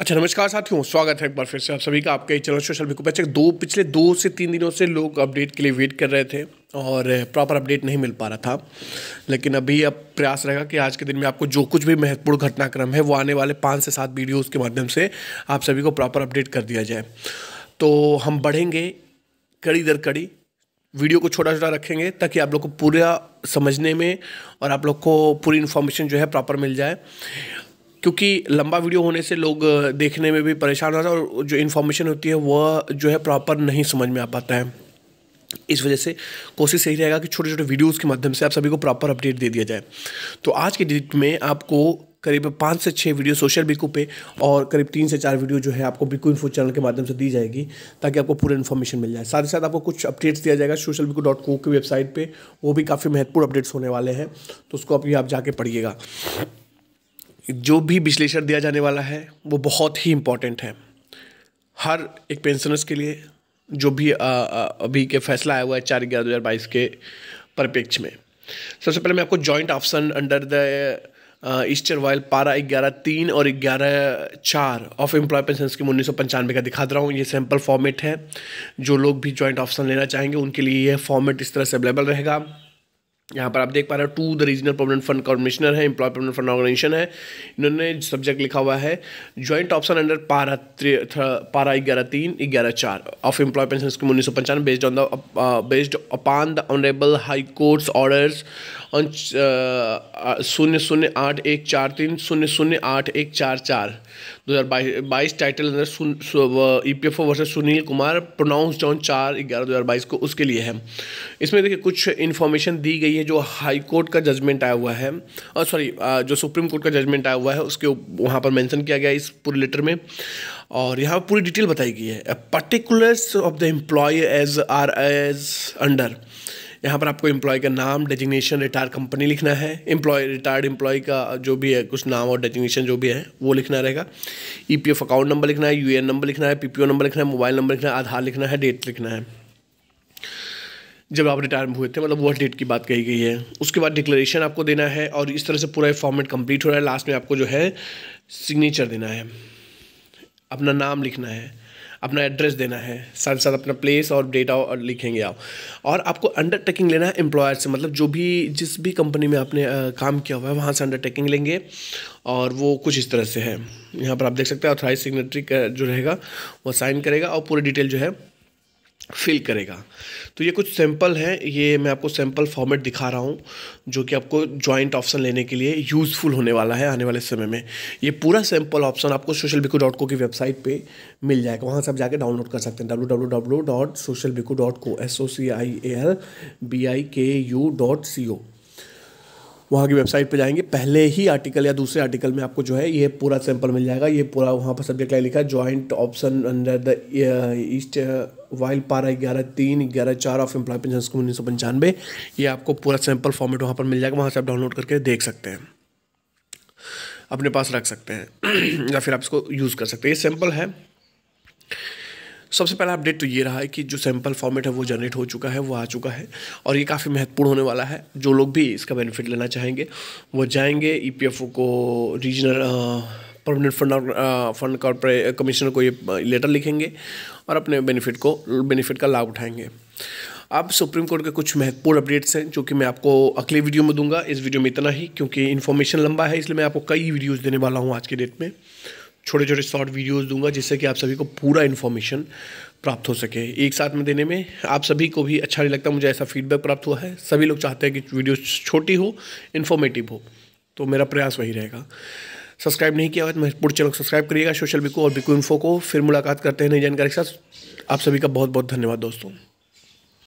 अच्छा नमस्कार साथियों स्वागत है एक बार फिर से आप सभी का आपके चैनल सोशल बिकू पैचक अच्छा, दो पिछले दो से तीन दिनों से लोग अपडेट के लिए वेट कर रहे थे और प्रॉपर अपडेट नहीं मिल पा रहा था लेकिन अभी अब प्रयास रहेगा कि आज के दिन में आपको जो कुछ भी महत्वपूर्ण घटनाक्रम है वो आने वाले पाँच से सात वीडियोज़ के माध्यम से आप सभी को प्रॉपर अपडेट कर दिया जाए तो हम बढ़ेंगे कड़ी दर कड़ी वीडियो को छोटा छोटा रखेंगे ताकि आप लोग को पूरा समझने में और आप लोग को पूरी इन्फॉर्मेशन जो है प्रॉपर मिल जाए क्योंकि लंबा वीडियो होने से लोग देखने में भी परेशान हो है हैं और जो इन्फॉर्मेशन होती है वह जो है प्रॉपर नहीं समझ में आ पाता है इस वजह से कोशिश यही रहेगा कि छोटे छोटे वीडियोस के माध्यम से आप सभी को प्रॉपर अपडेट दे दिया जाए तो आज के डेट में आपको करीब पाँच से छः वीडियो सोशल बिकू पे और करीब तीन से चार वीडियो जो है आपको बिकू इन्फो चैनल के माध्यम से दी जाएगी ताकि आपको पूरा इन्फॉर्मेशन मिल जाए साथ ही साथ आपको कुछ अपडेट्स दिया जाएगा सोशल बिकू डॉट को की वेबसाइट पर वो भी काफ़ी महत्वपूर्ण अपडेट्स होने वाले हैं तो उसको अभी आप जाके पढ़िएगा जो भी विश्लेषण दिया जाने वाला है वो बहुत ही इम्पॉर्टेंट है हर एक पेंशनर्स के लिए जो भी आ, आ, अभी के फैसला आया हुआ है चार ग्यारह दो हज़ार बाईस के परिप्रेक्ष्य में सबसे पहले मैं आपको joint option under the erstwhile para ग्यारह तीन और ग्यारह चार ऑफ एम्प्लॉय पेंशन स्कीम उन्नीस सौ पंचानवे का दिखा रहा हूँ ये सैम्पल फॉर्मेट है जो लोग भी जॉइंट ऑप्शन लेना चाहेंगे उनके लिए यह फॉर्मेट इस तरह से अवेलेबल रहेगा यहाँ पर आप देख पा रहे हो to the regional provident fund commissioner है एम्प्लॉय परमानेंट फंड ऑर्गेनाइजेशन है इन्होंने सब्जेक्ट लिखा हुआ है ज्वाइंट ऑप्शन अंडर पारा पारा ग्यारह तीन ग्यारह चार ऑफ एम्प्लॉय पेंशन स्कीम उन्नीस सौ पंचानवे based on the based upon the honourable high courts orders on शून्य शून्य आठ एक चार तीन शून्य शून्य आठ एक चार चार दो हज़ार बाईस टाइटल अंदर E P F O versus Sunil Kumar pronounce on चार ग्यारह दो हज़ार बाईस को उसके लिए है इसमें देखिए कुछ इन्फॉर्मेशन दी गई है ये जो हाई कोर्ट का जजमेंट आया हुआ है और सॉरी जो सुप्रीम कोर्ट का जजमेंट आया हुआ है उसके वहाँ पर मेंशन किया गया इस पूरे लेटर में और यहाँ पर पूरी डिटेल बताई गई है particulars of the employ as are as under यहाँ पर आपको एम्प्लॉय का नाम डेजिग्नेशन रिटायर कंपनी लिखना है एम्प्लॉय रिटायर्ड एम्प्लॉय का जो भी है कुछ नाम और डेजिग्नेशन जो भी है वो लिखना रहेगा ई अकाउंट नंबर लिखना है यू नंबर लिखना है पी नंबर लिखना है मोबाइल नंबर लिखना है आधार लिखना है डेट लिखना है जब आप रिटायर हुए थे मतलब वर्थ डेट की बात कही गई है उसके बाद डिक्लेरेशन आपको देना है और इस तरह से पूरा फॉर्मेट कंप्लीट हो रहा है लास्ट में आपको जो है सिग्नेचर देना है अपना नाम लिखना है अपना एड्रेस देना है साथ साथ अपना प्लेस और डेटा और लिखेंगे आप और आपको अंडरटेकिंग लेना है एम्प्लॉयर से मतलब जो भी जिस भी कंपनी में आपने आ, काम किया हुआ है वहाँ से अंडरटेकिंग लेंगे और वो कुछ इस तरह से है यहाँ पर आप देख सकते हैं ऑथराइज सिग्नेटरी का जो रहेगा वो साइन करेगा और पूरी डिटेल जो है फिल करेगा तो ये कुछ सैंपल हैं ये मैं आपको सैंपल फॉर्मेट दिखा रहा हूँ जो कि आपको जॉइंट ऑप्शन लेने के लिए यूज़फुल होने वाला है आने वाले समय में ये पूरा सैंपल ऑप्शन आपको सोशल बिकू डॉट को की वेबसाइट पे मिल जाएगा वहाँ से आप जाके डाउनलोड कर सकते हैं W W W dot social biku dot co S O C I A L B I K U dot C ओ वहाँ की वेबसाइट पर जाएंगे पहले ही आर्टिकल या दूसरे आर्टिकल में आपको जो है ये पूरा सैंपल मिल जाएगा ये पूरा वहाँ पर सब्जेक्ट लाइन लिखा है joint option under the erstwhile para ग्यारह तीन ग्यारह चार ऑफ एम्प्लॉय पेंशन स्कीम उन्नीस सौ पंचानवे ये आपको पूरा सैंपल फॉर्मेट वहाँ पर मिल जाएगा वहाँ से आप डाउनलोड करके देख सकते हैं अपने पास रख सकते हैं या फिर आप इसको यूज़ कर सकते हैं ये सैंपल है सबसे पहला अपडेट तो ये रहा है कि जो सैम्पल फॉर्मेट है वो जनरेट हो चुका है वो आ चुका है और ये काफ़ी महत्वपूर्ण होने वाला है जो लोग भी इसका बेनिफिट लेना चाहेंगे वो जाएंगे ई e को regional permanent fund fund commissioner को ये लेटर लिखेंगे और अपने बेनिफिट को बेनिफिट का लाभ उठाएंगे अब सुप्रीम कोर्ट के कुछ महत्वपूर्ण अपडेट्स हैं जो कि मैं आपको अगले वीडियो में दूंगा इस वीडियो में इतना ही क्योंकि इन्फॉर्मेशन लंबा है इसलिए मैं आपको कई वीडियोज़ देने वाला हूँ आज के डेट में छोटे छोटे शॉर्ट वीडियोस दूंगा जिससे कि आप सभी को पूरा इन्फॉर्मेशन प्राप्त हो सके एक साथ में देने में आप सभी को भी अच्छा नहीं लगता मुझे ऐसा फीडबैक प्राप्त हुआ है सभी लोग चाहते हैं कि वीडियो छोटी हो इन्फॉर्मेटिव हो तो मेरा प्रयास वही रहेगा सब्सक्राइब नहीं किया हुआ तो पूरे चैनल को सब्सक्राइब करिएगा सोशल बिको और बिको इन्फो को फिर मुलाकात करते हैं नई जानकारी के साथ आप सभी का बहुत बहुत धन्यवाद दोस्तों